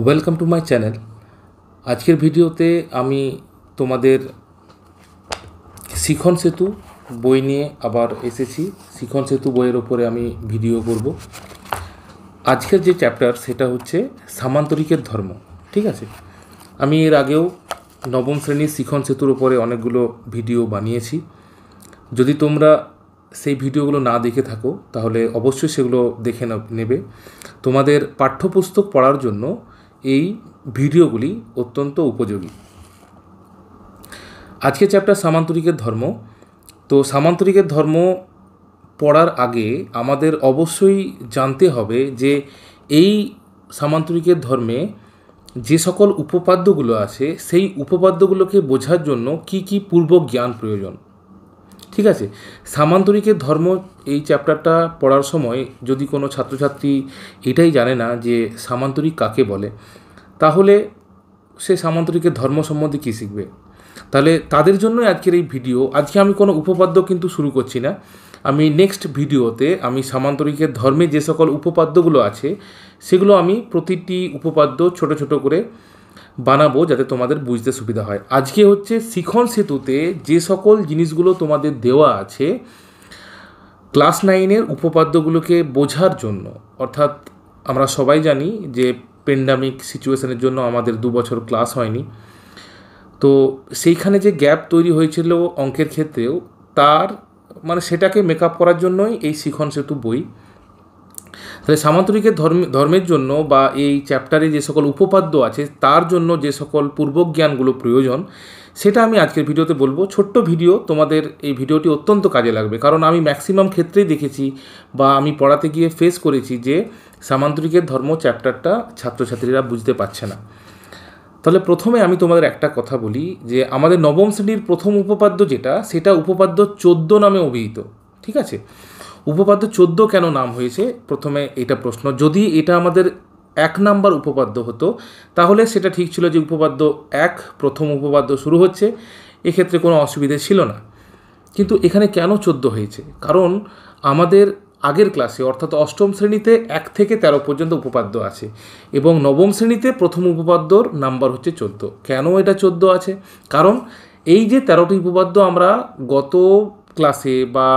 Welcome to my channel আজকের ভিডিওতে আমি তোমাদের শিখন সেতু বই নিয়ে আবার এসেছি শিখন সেতু বইয়ের ওপরে আমি ভিডিও করব আজকের যে চ্যাপ্টার সেটা হচ্ছে সামান্তরিকের ধর্ম ঠিক আছে আমি এর আগেও নবম শ্রেণীর শিখন সেতুর ওপরে অনেকগুলো ভিডিও বানিয়েছি যদি তোমরা সেই ভিডিওগুলো না দেখে থাকো তাহলে অবশ্যই সেগুলো দেখে নেবে তোমাদের পাঠ্যপুস্তক পড়ার জন্য এই ভিডিওগুলি অত্যন্ত উপযোগী আজকে চ্যাপ্টার সামান্তরিকের ধর্ম তো সামান্তরিকের ধর্ম পড়ার আগে আমাদের অবশ্যই জানতে হবে যে এই সামান্তরিকের ধর্মে যে সকল উপপাদ্যগুলো আছে সেই উপপাদ্যগুলোকে বোঝার জন্য কি কি পূর্ব জ্ঞান প্রয়োজন ঠিক আছে সামান্তরিকের ধর্ম এই চ্যাপ্টারটা পড়ার সময় যদি কোনো ছাত্রছাত্রী এটাই জানে না যে সামান্তরিক কাকে বলে তাহলে সে সামান্তরিকের ধর্ম সম্বন্ধে কী শিখবে তাহলে তাদের জন্য আজকের এই ভিডিও আজকে আমি কোনো উপপাদ্য কিন্তু শুরু করছি না আমি নেক্সট ভিডিওতে আমি সামান্তরিকের ধর্মে যে সকল উপপাদ্যগুলো আছে সেগুলো আমি প্রতিটি উপপাদ্য ছোট ছোট করে বানাবো যাতে তোমাদের বুঝতে সুবিধা হয় আজকে হচ্ছে শিখন সেতুতে যে সকল জিনিসগুলো তোমাদের দেওয়া আছে ক্লাস নাইনের উপপাদ্যগুলোকে বোঝার জন্য অর্থাৎ আমরা সবাই জানি যে পেন্ডামিক সিচুয়েশনের জন্য আমাদের দু বছর ক্লাস হয়নি তো সেইখানে যে গ্যাপ তৈরি হয়েছিল অঙ্কের ক্ষেত্রেও তার মানে সেটাকে মেক করার জন্যই এই শিখন সেতু বই তাহলে সামান্তরিকের ধর্ম ধর্মের জন্য বা এই চ্যাপ্টারে যে সকল উপপাদ্য আছে তার জন্য যে সকল পূর্বজ্ঞানগুলো প্রয়োজন সেটা আমি আজকের ভিডিওতে বলবো ছোট্ট ভিডিও তোমাদের এই ভিডিওটি অত্যন্ত কাজে লাগবে কারণ আমি ম্যাক্সিমাম ক্ষেত্রেই দেখেছি বা আমি পড়াতে গিয়ে ফেস করেছি যে সামান্তরিকের ধর্ম চ্যাপ্টারটা ছাত্রছাত্রীরা বুঝতে পারছে না তাহলে প্রথমে আমি তোমাদের একটা কথা বলি যে আমাদের নবম শ্রেণীর প্রথম উপপাদ্য যেটা সেটা উপপাদ্য চোদ্দ নামে অভিহিত ঠিক আছে উপপাদ্য চোদ্দ কেন নাম হয়েছে প্রথমে এটা প্রশ্ন যদি এটা আমাদের এক নাম্বার উপপাদ্য হতো তাহলে সেটা ঠিক ছিল যে উপপাদ্য এক প্রথম উপপাদ্য শুরু হচ্ছে এক্ষেত্রে কোনো অসুবিধে ছিল না কিন্তু এখানে কেন চোদ্দ হয়েছে কারণ আমাদের আগের ক্লাসে অর্থাৎ অষ্টম শ্রেণীতে এক থেকে তেরো পর্যন্ত উপপাদ্য আছে এবং নবম শ্রেণীতে প্রথম উপপাদ্যর নাম্বার হচ্ছে চোদ্দ কেন এটা চোদ্দ আছে কারণ এই যে তেরোটি উপপাদ্য আমরা গত ক্লাসে বা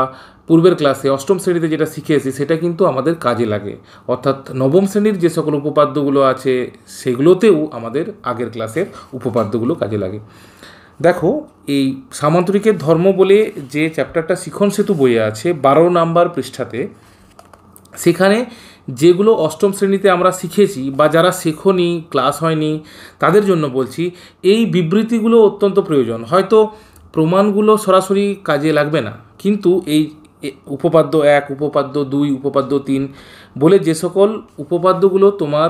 পূর্বের ক্লাসে অষ্টম শ্রেণীতে যেটা শিখেছি সেটা কিন্তু আমাদের কাজে লাগে অর্থাৎ নবম শ্রেণীর যে সকল উপপাদ্যগুলো আছে সেগুলোতেও আমাদের আগের ক্লাসের উপপাদ্যগুলো কাজে লাগে দেখো এই সামান্তরিকের ধর্ম বলে যে চ্যাপ্টারটা শিখন সেতু বইয়ে আছে বারো নাম্বার পৃষ্ঠাতে সেখানে যেগুলো অষ্টম শ্রেণীতে আমরা শিখেছি বা যারা শেখনি ক্লাস হয়নি তাদের জন্য বলছি এই বিবৃতিগুলো অত্যন্ত প্রয়োজন হয়তো প্রমাণগুলো সরাসরি কাজে লাগবে না কিন্তু এই উপপাদ্য এক উপপাদ্য দুই উপপাদ্য তিন বলে যে সকল উপপাদ্যগুলো তোমার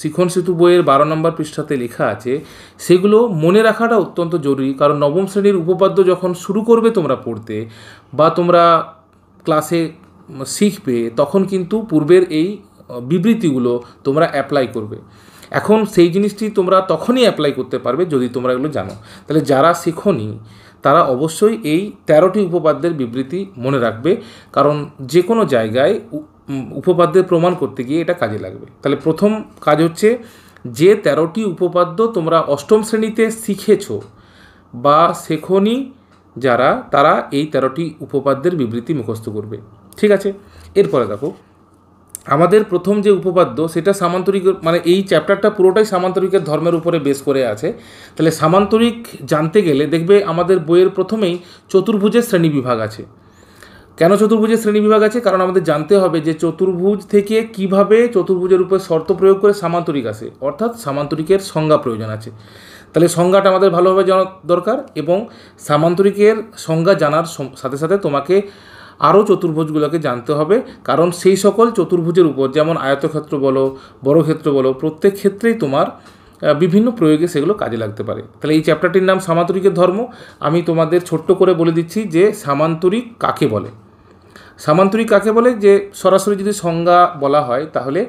শিখন সেতু বইয়ের বারো নম্বর পৃষ্ঠাতে লেখা আছে সেগুলো মনে রাখাটা অত্যন্ত জরুরি কারণ নবম শ্রেণীর উপপাদ্য যখন শুরু করবে তোমরা পড়তে বা তোমরা ক্লাসে শিখবে তখন কিন্তু পূর্বের এই বিবৃতিগুলো তোমরা অ্যাপ্লাই করবে এখন সেই জিনিসটি তোমরা তখনই অ্যাপ্লাই করতে পারবে যদি তোমরা এগুলো জানো তাহলে যারা শিখনি তারা অবশ্যই এই তেরোটি উপপাদ্যের বিবৃতি মনে রাখবে কারণ যে কোনো জায়গায় উপপাদ্যের প্রমাণ করতে গিয়ে এটা কাজে লাগবে তাহলে প্রথম কাজ হচ্ছে যে তেরোটি উপপাদ্য তোমরা অষ্টম শ্রেণীতে শিখেছ বা শেখনি যারা তারা এই তেরোটি উপপাদ্যের বিবৃতি মুখস্থ করবে ঠিক আছে এরপরে দেখো আমাদের প্রথম যে উপপাদ্য সেটা সামান্তরিক মানে এই চ্যাপ্টারটা পুরোটাই সামান্তরিকের ধর্মের উপরে বেস করে আছে তাহলে সামান্তরিক জানতে গেলে দেখবে আমাদের বইয়ের প্রথমেই চতুর্ভুজের শ্রেণী বিভাগ আছে কেন চতুর্ভুজের শ্রেণী বিভাগ আছে কারণ আমাদের জানতে হবে যে চতুর্ভুজ থেকে কিভাবে চতুর্ভুজের উপরে শর্ত প্রয়োগ করে সামান্তরিক আসে অর্থাৎ সামান্তরিকের সংজ্ঞা প্রয়োজন আছে তাহলে সংজ্ঞাটা আমাদের ভালোভাবে জানা দরকার এবং সামান্তরিকের সংজ্ঞা জানার সাথে সাথে তোমাকে আরও চতুর্ভুজগুলোকে জানতে হবে কারণ সেই সকল চতুর্ভুজের উপর যেমন আয়তক্ষেত্র বলো বড় ক্ষেত্র বলো প্রত্যেক ক্ষেত্রেই তোমার বিভিন্ন প্রয়োগে সেগুলো কাজে লাগতে পারে তাহলে এই চ্যাপ্টারটির নাম সামান্তরিকের ধর্ম আমি তোমাদের ছোট্ট করে বলে দিচ্ছি যে সামান্তরিক কাকে বলে সামান্তরিক কাকে বলে যে সরাসরি যদি সংজ্ঞা বলা হয় তাহলে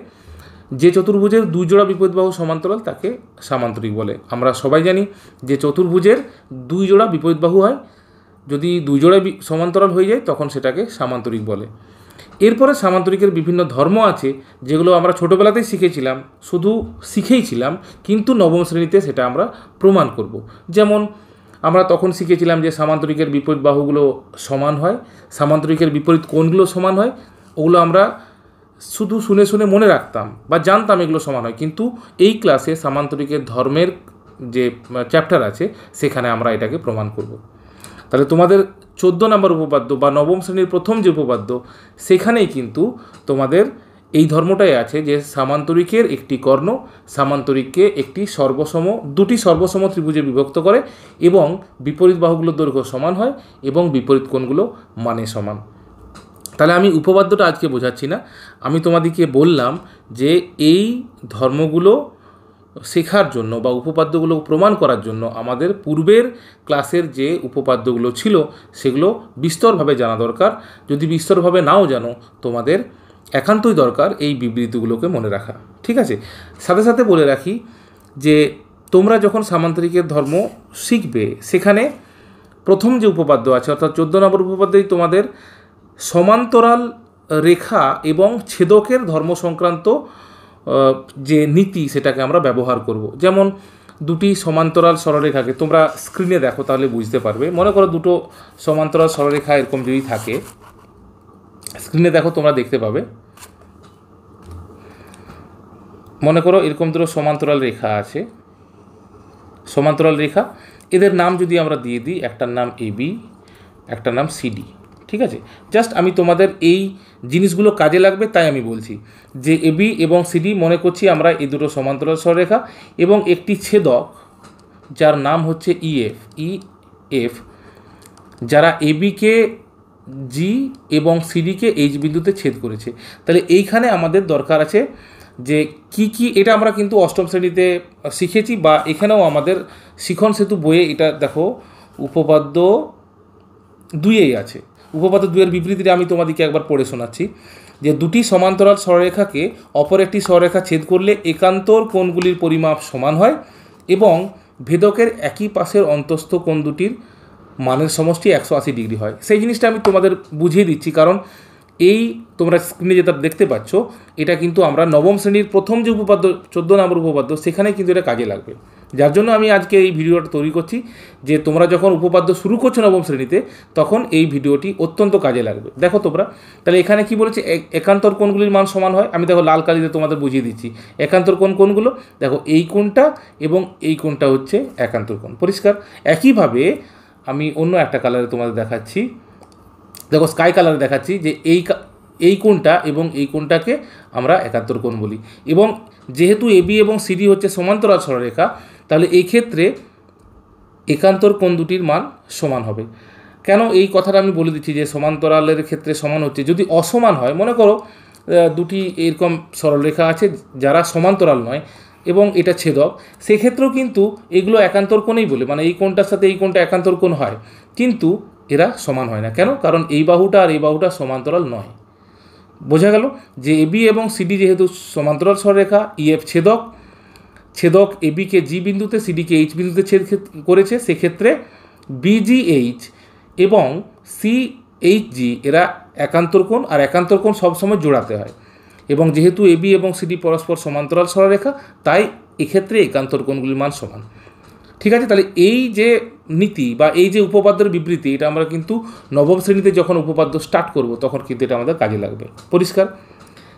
যে চতুর্ভুজের দুই জোড়া বিপরীতবাহু সমান্তরাল তাকে সামান্তরিক বলে আমরা সবাই জানি যে চতুর্ভুজের দুই জোড়া বিপরীতবাহু হয় যদি দুজোড়ে সমান্তরাল হয়ে যায় তখন সেটাকে সামান্তরিক বলে এরপরে সামান্তরিকের বিভিন্ন ধর্ম আছে যেগুলো আমরা ছোটোবেলাতেই শিখেছিলাম শুধু শিখেইছিলাম কিন্তু নবম শ্রেণীতে সেটা আমরা প্রমাণ করব। যেমন আমরা তখন শিখেছিলাম যে সামান্তরিকের বিপরীত বাহুগুলো সমান হয় সামান্তরিকের বিপরীত কোণগুলো সমান হয় ওগুলো আমরা শুধু শুনে শুনে মনে রাখতাম বা জানতাম এগুলো সমান হয় কিন্তু এই ক্লাসে সামান্তরিকের ধর্মের যে চ্যাপ্টার আছে সেখানে আমরা এটাকে প্রমাণ করবো তাহলে তোমাদের চোদ্দ নম্বর উপপাদ্য বা নবম শ্রেণীর প্রথম যে উপপাদ্য সেখানেই কিন্তু তোমাদের এই ধর্মটাই আছে যে সামান্তরিকের একটি কর্ণ সামান্তরিককে একটি সর্বসম দুটি সর্বসম ত্রিভুজে বিভক্ত করে এবং বিপরীত বাহুগুলোর দৈর্ঘ্য সমান হয় এবং বিপরীত কোণগুলো মানে সমান তাহলে আমি উপপাদ্যটা আজকে বোঝাচ্ছি না আমি তোমাদেরকে বললাম যে এই ধর্মগুলো শেখার জন্য বা উপপাদ্যগুলো প্রমাণ করার জন্য আমাদের পূর্বের ক্লাসের যে উপপাদ্যগুলো ছিল সেগুলো বিস্তরভাবে জানা দরকার যদি বিস্তরভাবে নাও জানো তোমাদের একান্তই দরকার এই বিবৃতিগুলোকে মনে রাখা ঠিক আছে সাথে সাথে বলে রাখি যে তোমরা যখন সামান্তরিকের ধর্ম শিখবে সেখানে প্রথম যে উপপাদ্য আছে অর্থাৎ চোদ্দ নম্বর উপপাদ্যই তোমাদের সমান্তরাল রেখা এবং ছেদকের ধর্ম সংক্রান্ত যে নীতি সেটাকে আমরা ব্যবহার করব। যেমন দুটি সমান্তরাল সরলরেখাকে তোমরা স্ক্রিনে দেখো তাহলে বুঝতে পারবে মনে করো দুটো সমান্তরাল সরলরেখা এরকম যদি থাকে স্ক্রিনে দেখো তোমরা দেখতে পাবে মনে করো এরকম দুটো সমান্তরাল রেখা আছে সমান্তরাল রেখা এদের নাম যদি আমরা দিয়ে দিই একটার নাম এবি একটার নাম সিডি ঠিক আছে জাস্ট আমি তোমাদের এই জিনিসগুলো কাজে লাগবে তাই আমি বলছি যে এবি এবং সিডি মনে করছি আমরা এই দুটো সমান্তরাল স্বরেখা এবং একটি ছেদক যার নাম হচ্ছে ইএফ e, ইএফ e, যারা এবিকে জি এবং সিডিকে এইচ বিন্দুতে ছেদ করেছে তাহলে এইখানে আমাদের দরকার আছে যে কি কি এটা আমরা কিন্তু অষ্টম শ্রেণীতে শিখেছি বা এখানেও আমাদের শিখন সেতু বইয়ে এটা দেখো উপপাদ্য দুইয়েই আছে উপপাদ্য দুয়ের বিবৃতিতে আমি তোমাদেরকে একবার পড়ে শোনাচ্ছি যে দুটি সমান্তরাল স্বরেখাকে অপর একটি স্বরেখা ছেদ করলে একান্তর কোণগুলির পরিমাপ সমান হয় এবং ভেদকের একই পাশের অন্তস্থ কোণ দুটির মানের সমষ্টি একশো আশি ডিগ্রি হয় সেই জিনিসটা আমি তোমাদের বুঝিয়ে দিচ্ছি কারণ এই তোমরা স্ক্রিনে যেটা দেখতে পাচ্ছ এটা কিন্তু আমরা নবম শ্রেণীর প্রথম যে উপপাদ্য চোদ্দো নম্বর উপপাদ্য সেখানে কিন্তু এটা কাজে লাগবে যার জন্য আমি আজকে এই ভিডিওটা তৈরি করছি যে তোমরা যখন উপপাদ্য শুরু করছো নবম শ্রেণীতে তখন এই ভিডিওটি অত্যন্ত কাজে লাগবে দেখো তোমরা তাহলে এখানে কি বলেছে একান্তর কোণগুলির মান সমান হয় আমি দেখো লাল কালিতে তোমাদের বুঝিয়ে দিচ্ছি একান্তর কোণ কোনগুলো দেখো এই কোণটা এবং এই কোণটা হচ্ছে একান্তর কোণ পরিষ্কার একইভাবে আমি অন্য একটা কালারে তোমাদের দেখাচ্ছি দেখো স্কাই কালারে দেখাচ্ছি যে এই এই কোণটা এবং এই কোণটাকে আমরা একাত্তর কোণ বলি এবং যেহেতু এবি এবং সিডি হচ্ছে সমান্তরাল সরলরেখা তাহলে এই ক্ষেত্রে একান্তর কোণ দুটির মান সমান হবে কেন এই কথাটা আমি বলে দিচ্ছি যে সমান্তরালের ক্ষেত্রে সমান হচ্ছে যদি অসমান হয় মনে করো দুটি এরকম সরলরেখা আছে যারা সমান্তরাল নয় এবং এটা ছেদক সেক্ষেত্রেও কিন্তু এগুলো একান্তর কোণেই বলে মানে এই কোণটার সাথে এই কোণটা একান্তর কোণ হয় কিন্তু এরা সমান হয় না কেন কারণ এই বাহুটা আর এই বাহুটা সমান্তরাল নয় বোঝা গেল যে এবি এবং সিডি যেহেতু সমান্তরাল সরলরেখা ইএফ ছেদক ছেদক এবিকে জি বিন্দুতে সিডিকে এইচ বিন্দুতে ছেদ করেছে সেক্ষেত্রে বিজিএইচ এবং সি এইচ জি এরা কোণ আর কোণ সবসময় জোড়াতে হয় এবং যেহেতু এবি এবং সিডি পরস্পর সমান্তরাল সরারেখা তাই এক্ষেত্রে কোণগুলির মান সমান ঠিক আছে তাহলে এই যে নীতি বা এই যে উপপাদ্যের বিবৃতি এটা আমরা কিন্তু নবম শ্রেণীতে যখন উপপাদ্য স্টার্ট করব তখন কিন্তু এটা আমাদের কাজে লাগবে পরিষ্কার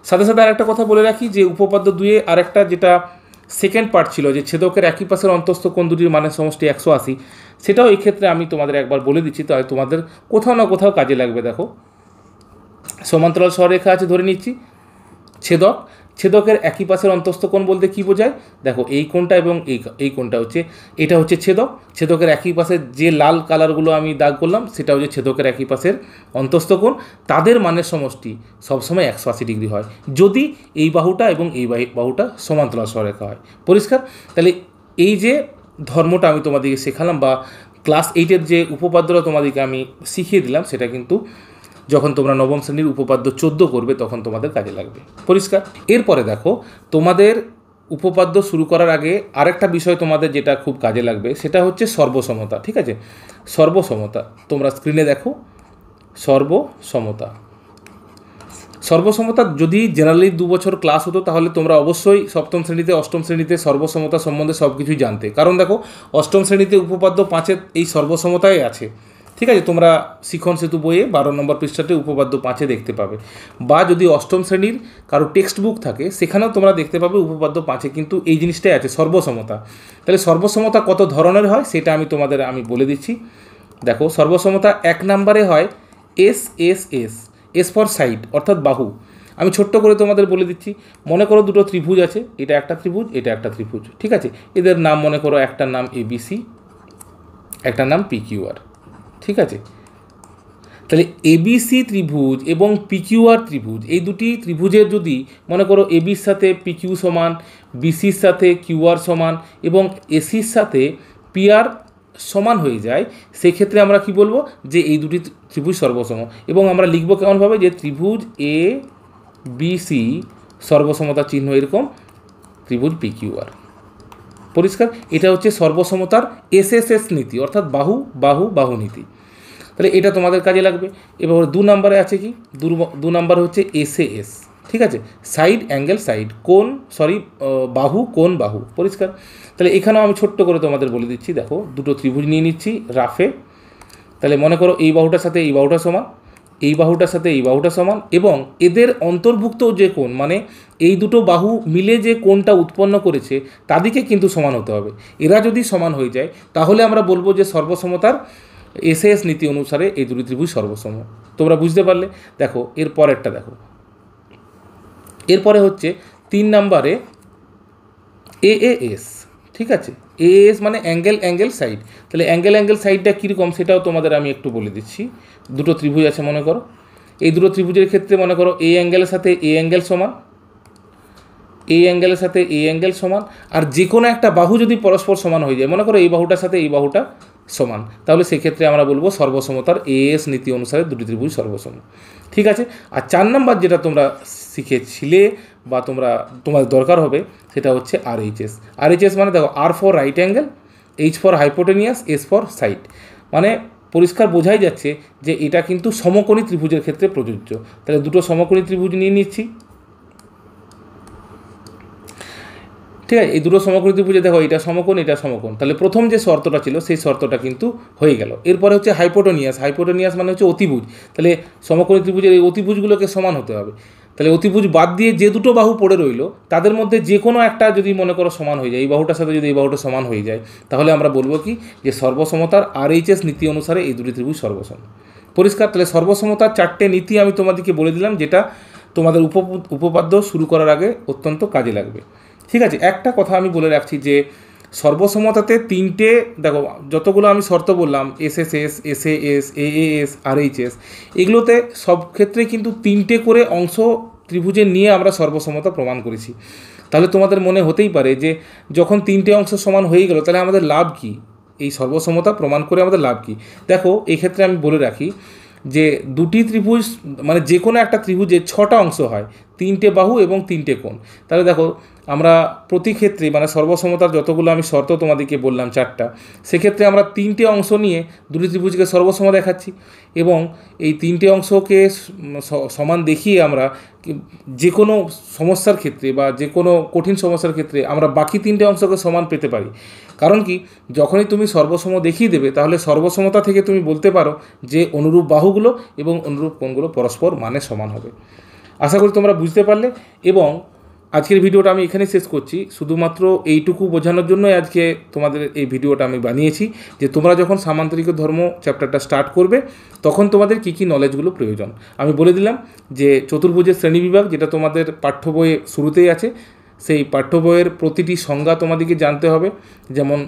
সাথে সাথে আরেকটা কথা বলে রাখি যে উপপাদ্য দুয়ে আরেকটা যেটা সেকেন্ড পার্ট ছিল যে ছেদকের একই পাশের অন্তস্থ কোন দুটির মানের সমষ্টি একশো আশি সেটাও এই ক্ষেত্রে আমি তোমাদের একবার বলে দিচ্ছি তাহলে তোমাদের কোথাও না কোথাও কাজে লাগবে দেখো সমান্তরাল স্বরেখা আছে ধরে নিচ্ছি ছেদক ছেদকের একই পাশের অন্তস্থ কোণ বলতে কি বোঝায় দেখো এই কোণটা এবং এই এই কোণটা হচ্ছে এটা হচ্ছে ছেদক ছেদকের একই পাশে যে লাল কালারগুলো আমি দাগ করলাম সেটা হচ্ছে ছেদকের একই পাশের অন্তস্থ কোণ তাদের মানের সমষ্টি সবসময় একশো আশি ডিগ্রি হয় যদি এই বাহুটা এবং এই বাহুটা সমান্তরাল সরেখা হয় পরিষ্কার তাহলে এই যে ধর্মটা আমি তোমাদেরকে শেখালাম বা ক্লাস এইটের যে উপপাদ্যটা তোমাদেরকে আমি শিখিয়ে দিলাম সেটা কিন্তু যখন তোমরা নবম শ্রেণীর উপপাদ্য চোদ্দ করবে তখন তোমাদের কাজে লাগবে পরিষ্কার এরপরে দেখো তোমাদের উপপাদ্য শুরু করার আগে আরেকটা বিষয় তোমাদের যেটা খুব কাজে লাগবে সেটা হচ্ছে সর্বসমতা ঠিক আছে সর্বসমতা তোমরা স্ক্রিনে দেখো সর্বসমতা সর্বসমতা যদি জেনারেলি দু বছর ক্লাস হতো তাহলে তোমরা অবশ্যই সপ্তম শ্রেণীতে অষ্টম শ্রেণীতে সর্বসমতা সম্বন্ধে সব কিছুই জানতে কারণ দেখো অষ্টম শ্রেণীতে উপপাদ্য পাঁচের এই সর্বসমতাই আছে ঠিক আছে তোমরা শিখন সেতু বইয়ে বারো নম্বর পৃষ্ঠাতে উপপাদ্য পাঁচে দেখতে পাবে বা যদি অষ্টম শ্রেণীর কারো টেক্সট বুক থাকে সেখানেও তোমরা দেখতে পাবে উপপাদ্য পাঁচে কিন্তু এই জিনিসটাই আছে সর্বসমতা তাহলে সর্বসমতা কত ধরনের হয় সেটা আমি তোমাদের আমি বলে দিচ্ছি দেখো সর্বসমতা এক নম্বরে হয় S S S S for side অর্থাৎ বাহু আমি ছোট্ট করে তোমাদের বলে দিচ্ছি মনে করো দুটো ত্রিভুজ আছে এটা একটা ত্রিভুজ এটা একটা ত্রিভুজ ঠিক আছে এদের নাম মনে করো একটার নাম এবিসি একটার নাম পিকিউআর ঠিক আছে তাহলে এবিসি ত্রিভুজ এবং পিকিউআর ত্রিভুজ এই দুটি ত্রিভুজের যদি মনে করো এবির সাথে পিকিউ সমান বিসির সাথে কিউআর সমান এবং এসির সাথে পিআর সমান হয়ে যায় সেক্ষেত্রে আমরা কি বলবো যে এই দুটি ত্রিভুজ সর্বসম এবং আমরা লিখবো কেমনভাবে যে ত্রিভুজ এ বিসি সর্বসমতা চিহ্ন এরকম ত্রিভুজ পিকিউআর পরিষ্কার এটা হচ্ছে সর্বসমতার এসএসএস নীতি অর্থাৎ বাহু বাহু বাহু নীতি তাহলে এটা তোমাদের কাজে লাগবে এবার দু নম্বরে আছে কি দু নম্বর হচ্ছে এসএএস ঠিক আছে সাইড অ্যাঙ্গেল সাইড কোন সরি বাহু কোন বাহু পরিষ্কার তাহলে এখানেও আমি ছোট্ট করে তোমাদের বলে দিচ্ছি দেখো দুটো ত্রিভুজ নিয়ে নিচ্ছি রাফে তাহলে মনে করো এই বাহুটার সাথে এই বাহুটা সমান এই বাহুটার সাথে এই বাহুটা সমান এবং এদের অন্তর্ভুক্ত যে কোণ মানে এই দুটো বাহু মিলে যে কোণটা উৎপন্ন করেছে তাদেরকে কিন্তু সমান হতে হবে এরা যদি সমান হয়ে যায় তাহলে আমরা বলবো যে সর্বসমতার এসএস নীতি অনুসারে এই দুটি ত্রিভুজ সর্বসম তোমরা বুঝতে পারলে দেখো এর পরেরটা দেখো এরপরে হচ্ছে তিন নাম্বারে এ এস ঠিক আছে এস মানে অ্যাঙ্গেল অ্যাঙ্গেল সাইড তাহলে অ্যাঙ্গেল অ্যাঙ্গেল সাইডটা কীরকম সেটাও তোমাদের আমি একটু বলে দিচ্ছি দুটো ত্রিভুজ আছে মনে করো এই দুটো ত্রিভুজের ক্ষেত্রে মনে করো এই অ্যাঙ্গেলের সাথে এই অ্যাঙ্গেল সমান এই অ্যাঙ্গেলের সাথে এই অ্যাঙ্গেল সমান আর যে কোনো একটা বাহু যদি পরস্পর সমান হয়ে যায় মনে করো এই বাহুটার সাথে এই বাহুটা সমান তাহলে সেক্ষেত্রে আমরা বলবো সর্বসমতার এএস নীতি অনুসারে দুটি ত্রিভুজ সর্বসম ঠিক আছে আর চার নাম্বার যেটা তোমরা শিখেছিলে বা তোমরা তোমাদের দরকার হবে সেটা হচ্ছে আর এইচএস আর এইচএস মানে দেখো R for right angle H for hypotenuse S for side মানে পরিষ্কার বোঝাই যাচ্ছে যে এটা কিন্তু সমকোণী ত্রিভুজের ক্ষেত্রে প্রযোজ্য তাহলে দুটো সমকোণী ত্রিভুজ নিয়ে নিচ্ছি ঠিক আছে এই দুটো সমকোণী ত্রিভুজে দেখো এটা সমকোণ এটা সমকোণ তাহলে প্রথম যে শর্তটা ছিল সেই শর্তটা কিন্তু হয়ে গেল এরপরে হচ্ছে হাইপোটোনিয়াস হাইপোটোনিয়াস মানে হচ্ছে অতিভুজ তাহলে সমকোণী ত্রিভুজের এই অতিভুজগুলোকে সমান হতে হবে তাহলে অতিভুজ বাদ দিয়ে যে দুটো বাহু পড়ে রইল তাদের মধ্যে যে কোনো একটা যদি মনে করো সমান হয়ে যায় এই বাহুটার সাথে যদি এই বাহুটা সমান হয়ে যায় তাহলে আমরা বলবো কি যে সর্বসমতার আর এইচএস নীতি অনুসারে এই দুটি ত্রিভুজ সর্বসম পরিষ্কার তাহলে সর্বসমতার চারটে নীতি আমি তোমাদেরকে বলে দিলাম যেটা তোমাদের উপ উপপাদ্য শুরু করার আগে অত্যন্ত কাজে লাগবে ঠিক আছে একটা কথা আমি বলে রাখছি যে সর্বসম্মততে তিনটে দেখো যতগুলো আমি শর্ত বললাম এসএসএস আর এএএস এস এগুলোতে সব ক্ষেত্রে কিন্তু তিনটে করে অংশ ত্রিভুজে নিয়ে আমরা সর্বসম্মত প্রমাণ করেছি তাহলে তোমাদের মনে হতেই পারে যে যখন তিনটে অংশ সমান হয়ে গেল তাহলে আমাদের লাভ কি এই সর্বসম্মতা প্রমাণ করে আমাদের লাভ কি দেখো এই ক্ষেত্রে আমি বলে রাখি যে দুটি ত্রিভুজ মানে যে কোনো একটা ত্রিভুজে ছটা অংশ হয় তিনটে বাহু এবং তিনটে কোণ তাহলে দেখো আমরা প্রতি ক্ষেত্রে মানে সর্বসমতার যতগুলো আমি শর্ত তোমাদেরকে বললাম চারটা সেক্ষেত্রে আমরা তিনটে অংশ নিয়ে দুটি ত্রিভুজকে সর্বসম দেখাচ্ছি এবং এই তিনটে অংশকে সমান দেখিয়ে আমরা যে কোনো সমস্যার ক্ষেত্রে বা যে কোনো কঠিন সমস্যার ক্ষেত্রে আমরা বাকি তিনটে অংশকে সমান পেতে পারি কারণ কি যখনই তুমি সর্বসম দেখিয়ে দেবে তাহলে সর্বসমতা থেকে তুমি বলতে পারো যে অনুরূপ বাহুগুলো এবং অনুরূপ কোণগুলো পরস্পর মানে সমান হবে আশা করি তোমরা বুঝতে পারলে এবং আজকের ভিডিওটা আমি এখানে শেষ করছি শুধুমাত্র এইটুকু বোঝানোর জন্যই আজকে তোমাদের এই ভিডিওটা আমি বানিয়েছি যে তোমরা যখন সামান্তরিক ধর্ম চ্যাপ্টারটা স্টার্ট করবে তখন তোমাদের কী কী নলেজগুলো প্রয়োজন আমি বলে দিলাম যে চতুর্ভুজের শ্রেণী বিভাগ যেটা তোমাদের পাঠ্য বইয়ে শুরুতেই আছে সেই পাঠ্য বইয়ের প্রতিটি সংজ্ঞা তোমাদেরকে জানতে হবে যেমন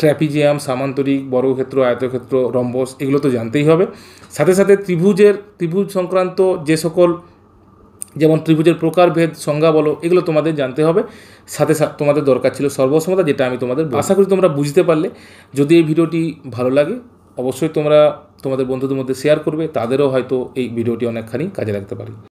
ট্র্যাপিজিয়াম সামান্তরিক ক্ষেত্র আয়তক্ষেত্র রম্বস এগুলো তো জানতেই হবে সাথে সাথে ত্রিভুজের ত্রিভুজ সংক্রান্ত যে সকল যেমন ত্রিভুজের প্রকারভেদ সংজ্ঞা বলো এগুলো তোমাদের জানতে হবে সাথে তোমাদের দরকার ছিল সর্বসমতা যেটা আমি তোমাদের আশা করি তোমরা বুঝতে পারলে যদি এই ভিডিওটি ভালো লাগে অবশ্যই তোমরা তোমাদের বন্ধুদের মধ্যে শেয়ার করবে তাদেরও হয়তো এই ভিডিওটি অনেকখানি কাজে লাগতে পারে